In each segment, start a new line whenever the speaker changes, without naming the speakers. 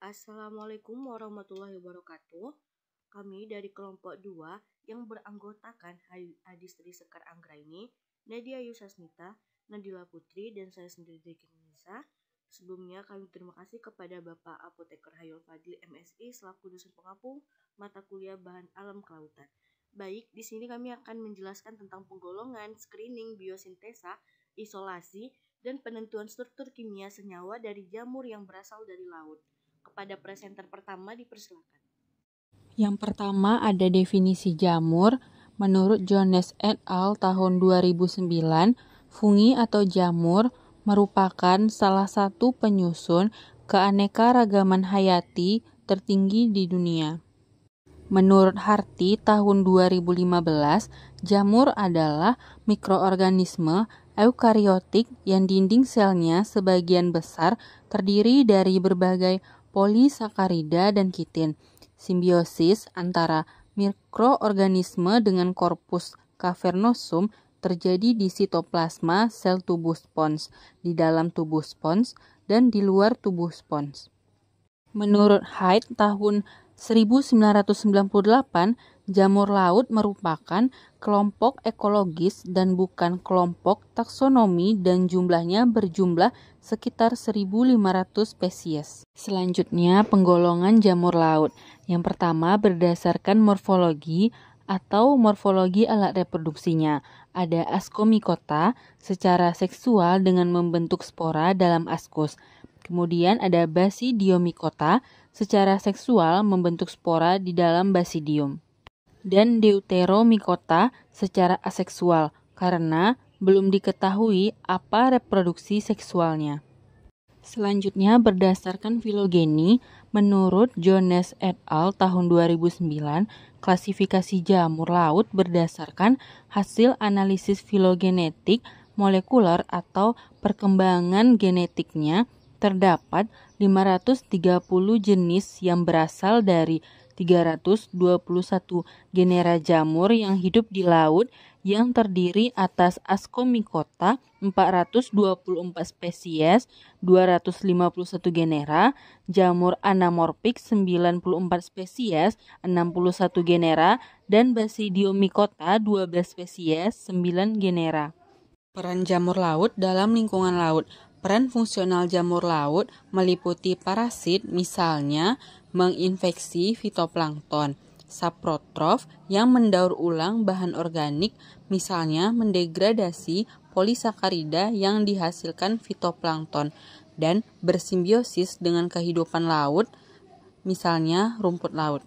Assalamualaikum warahmatullahi wabarakatuh. Kami dari kelompok 2 yang beranggotakan Adistri Sekar Anggraini, Nadia Yusasmita, Nadila Putri, dan saya sendiri Diki Sebelumnya kami terima kasih kepada Bapak Apoteker Hayul Fadil, MSI selaku dosen pengapung mata kuliah bahan alam kelautan. Baik, di sini kami akan menjelaskan tentang penggolongan, screening, biosintesa, isolasi, dan penentuan struktur kimia senyawa dari jamur yang berasal dari laut. Kepada presenter pertama dipersilakan.
Yang pertama ada definisi jamur. Menurut Jones et al. tahun 2009, fungi atau jamur merupakan salah satu penyusun keanekaragaman hayati tertinggi di dunia. Menurut Harti tahun 2015, jamur adalah mikroorganisme eukariotik yang dinding selnya sebagian besar terdiri dari berbagai polisakarida dan kitin. Simbiosis antara mikroorganisme dengan korpus cavernosum terjadi di sitoplasma sel tubuh spons, di dalam tubuh spons, dan di luar tubuh spons. Menurut Hyde tahun 1998, jamur laut merupakan kelompok ekologis dan bukan kelompok taksonomi dan jumlahnya berjumlah sekitar 1.500 spesies. Selanjutnya, penggolongan jamur laut. Yang pertama berdasarkan morfologi atau morfologi alat reproduksinya. Ada askomikota secara seksual dengan membentuk spora dalam askus. Kemudian ada basidiomikota, secara seksual membentuk spora di dalam basidium. Dan deuteromikota secara aseksual karena belum diketahui apa reproduksi seksualnya. Selanjutnya berdasarkan filogeni, menurut Jones et al. tahun 2009, klasifikasi jamur laut berdasarkan hasil analisis filogenetik molekuler atau perkembangan genetiknya terdapat 530 jenis yang berasal dari 321 genera jamur yang hidup di laut yang terdiri atas Ascomycota 424 spesies, 251 genera, jamur anamorphic 94 spesies, 61 genera, dan Basidiomycota 12 spesies, 9 genera. Peran jamur laut dalam lingkungan laut Peran fungsional jamur laut meliputi parasit, misalnya menginfeksi fitoplankton, saprotrof yang mendaur ulang bahan organik, misalnya mendegradasi polisakarida yang dihasilkan fitoplankton, dan bersimbiosis dengan kehidupan laut, misalnya rumput laut.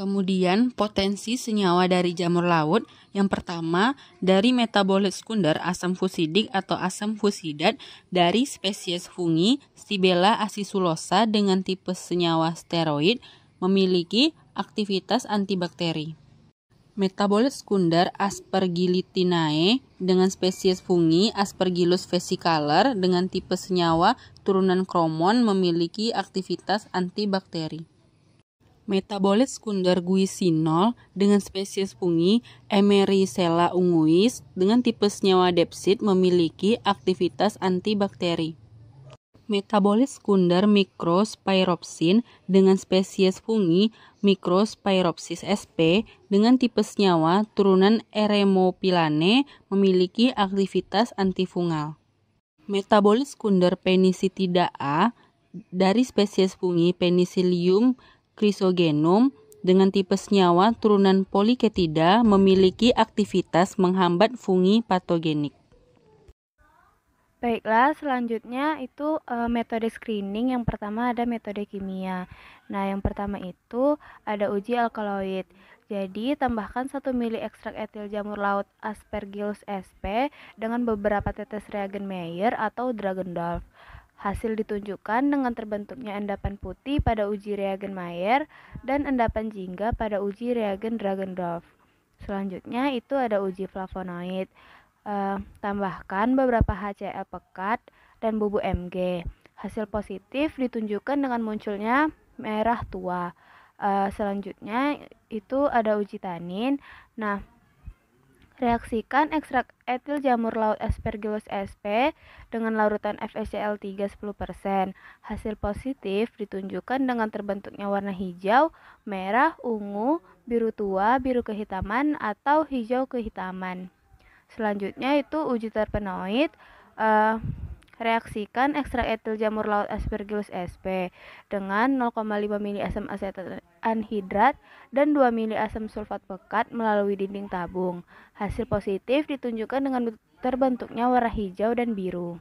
Kemudian potensi senyawa dari jamur laut yang pertama dari metabolit sekunder asam fusidik atau asam fusidat dari spesies fungi Stibella acisulosa dengan tipe senyawa steroid memiliki aktivitas antibakteri. Metabolit sekunder Aspergillitinae dengan spesies fungi Aspergillus vesicolor dengan tipe senyawa turunan kromon memiliki aktivitas antibakteri. Metabolit sekunder guisinol dengan spesies fungi Emericella unguis dengan tipe senyawa depsid memiliki aktivitas antibakteri. Metabolit sekunder mikrospiropsin dengan spesies fungi Microspiropsis sp dengan tipe senyawa turunan Eremopilane memiliki aktivitas antifungal. Metabolit sekunder penicitida A dari spesies fungi Penicillium krisogenum dengan tipe senyawa turunan poliketida memiliki aktivitas menghambat fungi patogenik.
Baiklah, selanjutnya itu e, metode screening. Yang pertama ada metode kimia. Nah, yang pertama itu ada uji alkaloid. Jadi, tambahkan 1 mili ekstrak etil jamur laut Aspergillus sp dengan beberapa tetes reagen Meyer atau Dragendorf. Hasil ditunjukkan dengan terbentuknya endapan putih pada uji reagen Mayer dan endapan jingga pada uji reagen Dragendorf. Selanjutnya itu ada uji flavonoid. Uh, tambahkan beberapa HCl pekat dan bubuk Mg. Hasil positif ditunjukkan dengan munculnya merah tua. Uh, selanjutnya itu ada uji tanin. Nah, reaksikan ekstrak etil jamur laut Aspergillus sp dengan larutan FeCl3 10%. Hasil positif ditunjukkan dengan terbentuknya warna hijau, merah, ungu, biru tua, biru kehitaman, atau hijau kehitaman. Selanjutnya itu uji terpenoid. Uh, Reaksikan ekstrak etil jamur laut Aspergillus sp dengan 0,5 mili asam asetat anhidrat dan 2 mili asam sulfat pekat melalui dinding tabung. Hasil positif ditunjukkan dengan terbentuknya warna hijau dan biru.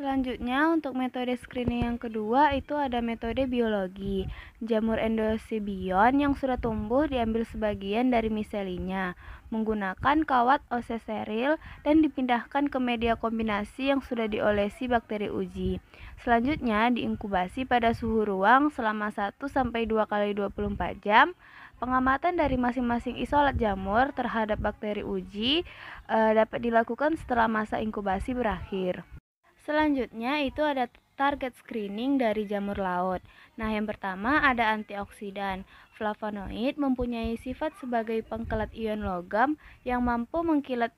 Selanjutnya untuk metode screening yang kedua itu ada metode biologi. Jamur endosibion yang sudah tumbuh diambil sebagian dari miselinya menggunakan kawat oseseril dan dipindahkan ke media kombinasi yang sudah diolesi bakteri uji. Selanjutnya diinkubasi pada suhu ruang selama 1 sampai 2 kali 24 jam. Pengamatan dari masing-masing isolat jamur terhadap bakteri uji e, dapat dilakukan setelah masa inkubasi berakhir. Selanjutnya itu ada target screening dari jamur laut. Nah, yang pertama ada antioksidan. Flavonoid mempunyai sifat sebagai pengkelat ion logam yang mampu mengkilat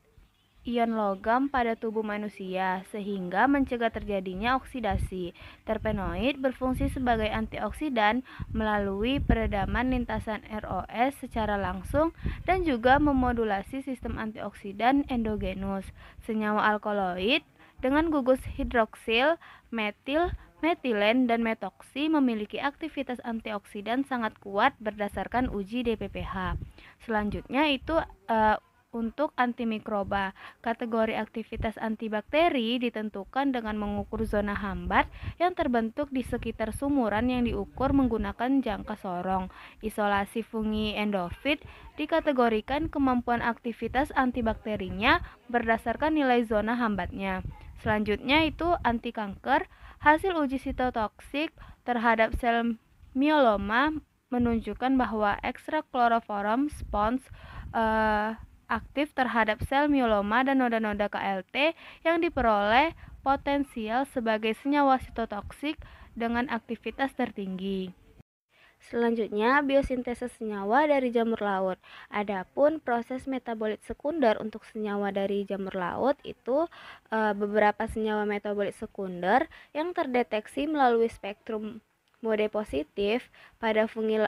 ion logam pada tubuh manusia sehingga mencegah terjadinya oksidasi. Terpenoid berfungsi sebagai antioksidan melalui peredaman lintasan ROS secara langsung dan juga memodulasi sistem antioksidan endogenus. Senyawa alkaloid dengan gugus hidroksil, metil, metilen, dan metoksi memiliki aktivitas antioksidan sangat kuat berdasarkan uji DPPH. Selanjutnya itu uh, untuk antimikroba. Kategori aktivitas antibakteri ditentukan dengan mengukur zona hambat yang terbentuk di sekitar sumuran yang diukur menggunakan jangka sorong. Isolasi fungi endofit dikategorikan kemampuan aktivitas antibakterinya berdasarkan nilai zona hambatnya. Selanjutnya itu anti kanker. Hasil uji sitotoksik terhadap sel mieloma menunjukkan bahwa ekstrak kloroform spons uh, aktif terhadap sel mieloma dan noda-noda KLT yang diperoleh potensial sebagai senyawa sitotoksik dengan aktivitas tertinggi. Selanjutnya, biosintesis senyawa dari jamur laut. Adapun proses metabolit sekunder untuk senyawa dari jamur laut itu e, beberapa senyawa metabolit sekunder yang terdeteksi melalui spektrum mode positif pada fungi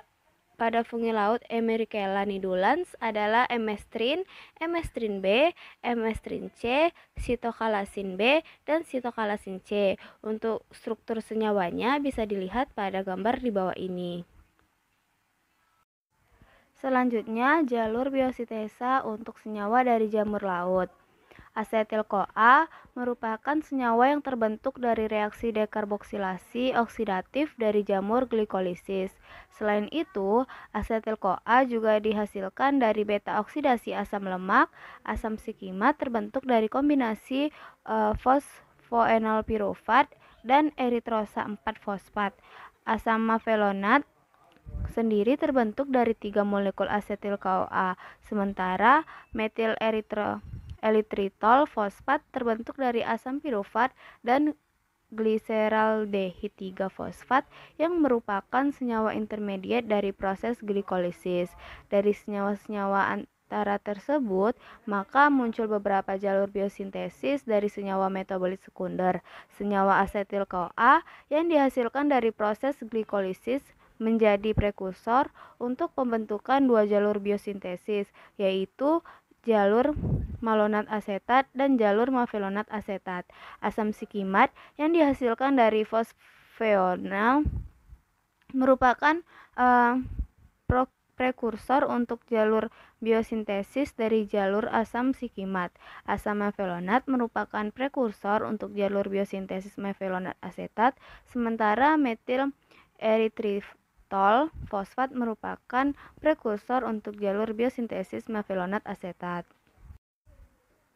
pada fungi laut americella nidulans adalah emestrin, emestrin B, emestrin C, sitokalasin B, dan sitokalasin C. Untuk struktur senyawanya bisa dilihat pada gambar di bawah ini. Selanjutnya, jalur biosintesa untuk senyawa dari jamur laut. Asetil coa merupakan senyawa yang terbentuk dari reaksi dekarboksilasi oksidatif dari jamur glikolisis. Selain itu, asetil coa juga dihasilkan dari beta oksidasi asam lemak, asam sikimat terbentuk dari kombinasi uh, dan eritrosa 4 fosfat, asam mavelonat sendiri terbentuk dari tiga molekul asetil KOA, sementara metil eritritol fosfat terbentuk dari asam piruvat dan gliseraldehid 3 fosfat yang merupakan senyawa intermediate dari proses glikolisis. Dari senyawa-senyawa antara tersebut, maka muncul beberapa jalur biosintesis dari senyawa metabolit sekunder, senyawa asetil-CoA yang dihasilkan dari proses glikolisis menjadi prekursor untuk pembentukan dua jalur biosintesis, yaitu jalur malonat asetat dan jalur mafelonat asetat. Asam sikimat yang dihasilkan dari fosfeonal merupakan uh, prekursor untuk jalur biosintesis dari jalur asam sikimat. Asam mafelonat merupakan prekursor untuk jalur biosintesis mafelonat asetat, sementara metil eritrif Tol, fosfat merupakan prekursor untuk jalur biosintesis mevalonat asetat.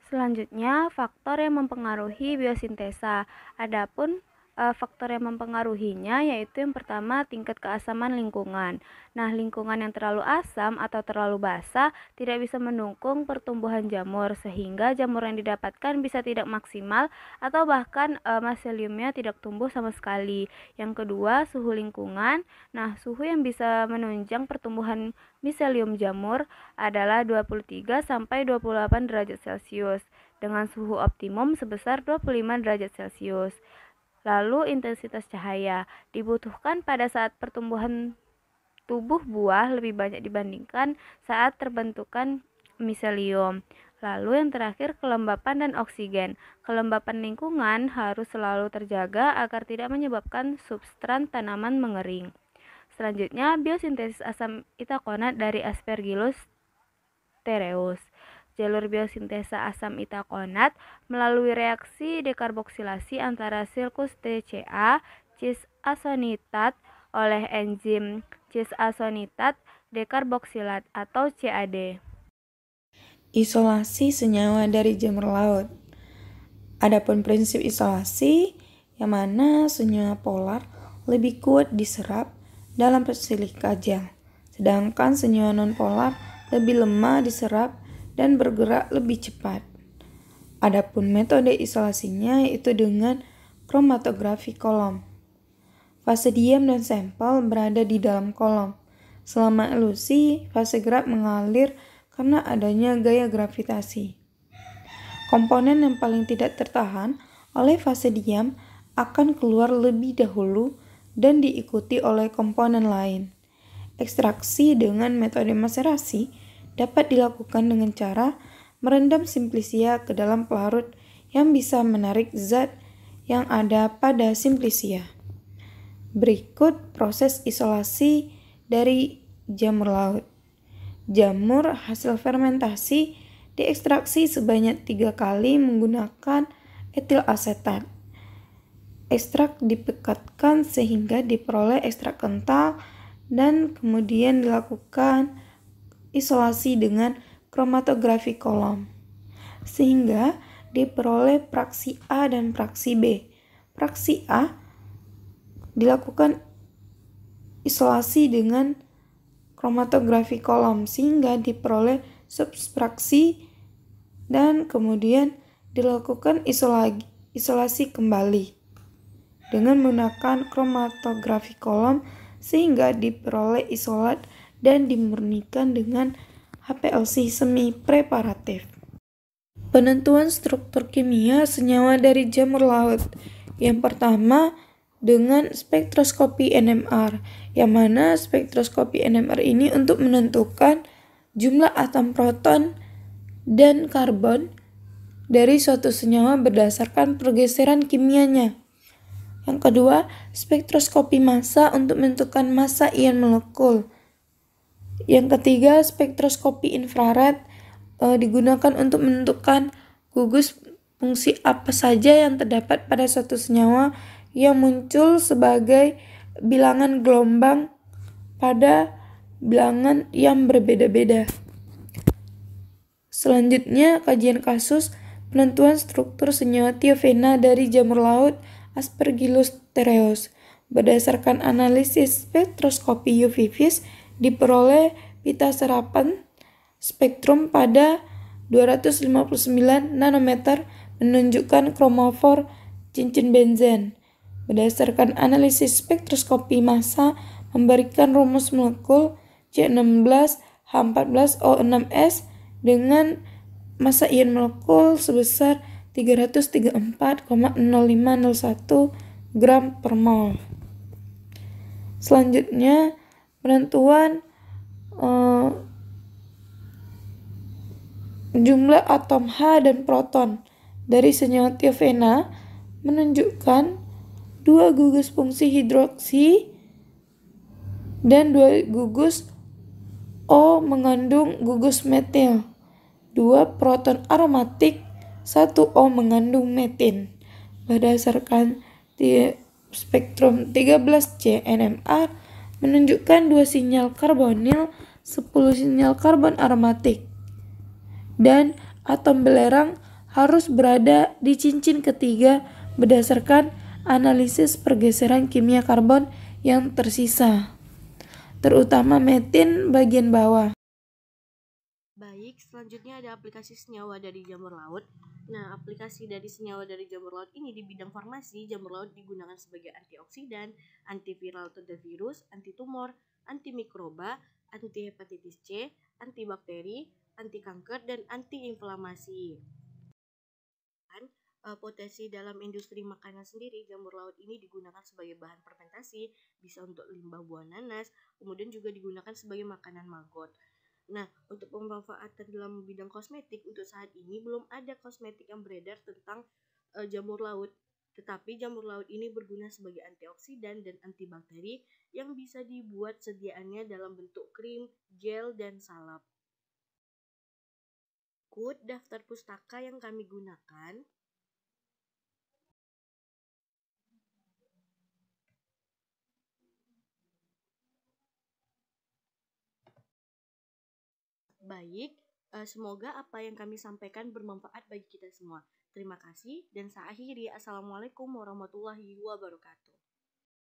Selanjutnya, faktor yang mempengaruhi biosintesa. Adapun uh, faktor yang mempengaruhinya yaitu yang pertama tingkat keasaman lingkungan. Nah, lingkungan yang terlalu asam atau terlalu basah tidak bisa mendukung pertumbuhan jamur sehingga jamur yang didapatkan bisa tidak maksimal atau bahkan uh, eh, maseliumnya tidak tumbuh sama sekali. Yang kedua, suhu lingkungan. Nah, suhu yang bisa menunjang pertumbuhan miselium jamur adalah 23 sampai 28 derajat Celcius dengan suhu optimum sebesar 25 derajat Celcius. Lalu intensitas cahaya dibutuhkan pada saat pertumbuhan tubuh buah lebih banyak dibandingkan saat terbentukan miselium. Lalu yang terakhir kelembapan dan oksigen. Kelembapan lingkungan harus selalu terjaga agar tidak menyebabkan substrat tanaman mengering. Selanjutnya biosintesis asam itakonat dari Aspergillus tereus jalur biosintesa asam itakonat melalui reaksi dekarboksilasi antara sirkus TCA, cis asonitat oleh enzim cis asonitat dekarboksilat atau CAD.
Isolasi senyawa dari jamur laut. Adapun prinsip isolasi yang mana senyawa polar lebih kuat diserap dalam persilika gel, sedangkan senyawa nonpolar lebih lemah diserap dan bergerak lebih cepat. Adapun metode isolasinya itu dengan kromatografi kolom. Fase diam dan sampel berada di dalam kolom. Selama elusi, fase gerak mengalir karena adanya gaya gravitasi. Komponen yang paling tidak tertahan oleh fase diam akan keluar lebih dahulu dan diikuti oleh komponen lain. Ekstraksi dengan metode maserasi dapat dilakukan dengan cara merendam simplisia ke dalam pelarut yang bisa menarik zat yang ada pada simplisia. Berikut proses isolasi dari jamur laut. Jamur hasil fermentasi diekstraksi sebanyak tiga kali menggunakan etil asetat. Ekstrak dipekatkan sehingga diperoleh ekstrak kental dan kemudian dilakukan isolasi dengan kromatografi kolom. Sehingga diperoleh praksi A dan praksi B. Praksi A dilakukan isolasi dengan kromatografi kolom sehingga diperoleh substraksi dan kemudian dilakukan isolasi, isolasi kembali dengan menggunakan kromatografi kolom sehingga diperoleh isolat dan dimurnikan dengan HPLC semi preparatif. Penentuan struktur kimia senyawa dari jamur laut. Yang pertama, dengan spektroskopi NMR, yang mana spektroskopi NMR ini untuk menentukan jumlah atom proton dan karbon dari suatu senyawa berdasarkan pergeseran kimianya. Yang kedua, spektroskopi massa untuk menentukan massa ion molekul. Yang ketiga, spektroskopi infrared e, digunakan untuk menentukan gugus fungsi apa saja yang terdapat pada suatu senyawa yang muncul sebagai bilangan gelombang pada bilangan yang berbeda-beda. Selanjutnya, kajian kasus penentuan struktur senyawa tiofena dari jamur laut Aspergillus tereus berdasarkan analisis spektroskopi UV-Vis diperoleh pita serapan spektrum pada 259 nanometer menunjukkan kromofor cincin benzen. Berdasarkan analisis spektroskopi massa memberikan rumus molekul C16H14O6S dengan massa ion molekul sebesar 334,0501 gram per mol. Selanjutnya, penentuan uh, jumlah atom H dan proton dari senyawa tiofena menunjukkan dua gugus fungsi hidroksi dan dua gugus O mengandung gugus metil, dua proton aromatik, satu O mengandung metin. Berdasarkan spektrum 13C NMR menunjukkan dua sinyal karbonil, 10 sinyal karbon aromatik. Dan atom belerang harus berada di cincin ketiga berdasarkan analisis pergeseran kimia karbon yang tersisa, terutama metin bagian bawah selanjutnya ada aplikasi
senyawa dari jamur laut. Nah, aplikasi dari senyawa dari jamur laut ini di bidang farmasi, jamur laut digunakan sebagai antioksidan, antiviral atau virus, antitumor, antimikroba, anti hepatitis C, antibakteri, anti kanker dan antiinflamasi. Eh, potensi dalam industri makanan sendiri, jamur laut ini digunakan sebagai bahan fermentasi, bisa untuk limbah buah nanas, kemudian juga digunakan sebagai makanan maggot. Nah, untuk pemanfaatan dalam bidang kosmetik, untuk saat ini belum ada kosmetik yang beredar tentang e, jamur laut. Tetapi jamur laut ini berguna sebagai antioksidan dan antibakteri yang bisa dibuat sediaannya dalam bentuk krim, gel, dan salep. kut daftar pustaka yang kami gunakan Baik, eh, semoga apa yang kami sampaikan bermanfaat bagi kita semua. Terima kasih dan saya akhiri. Assalamualaikum warahmatullahi wabarakatuh.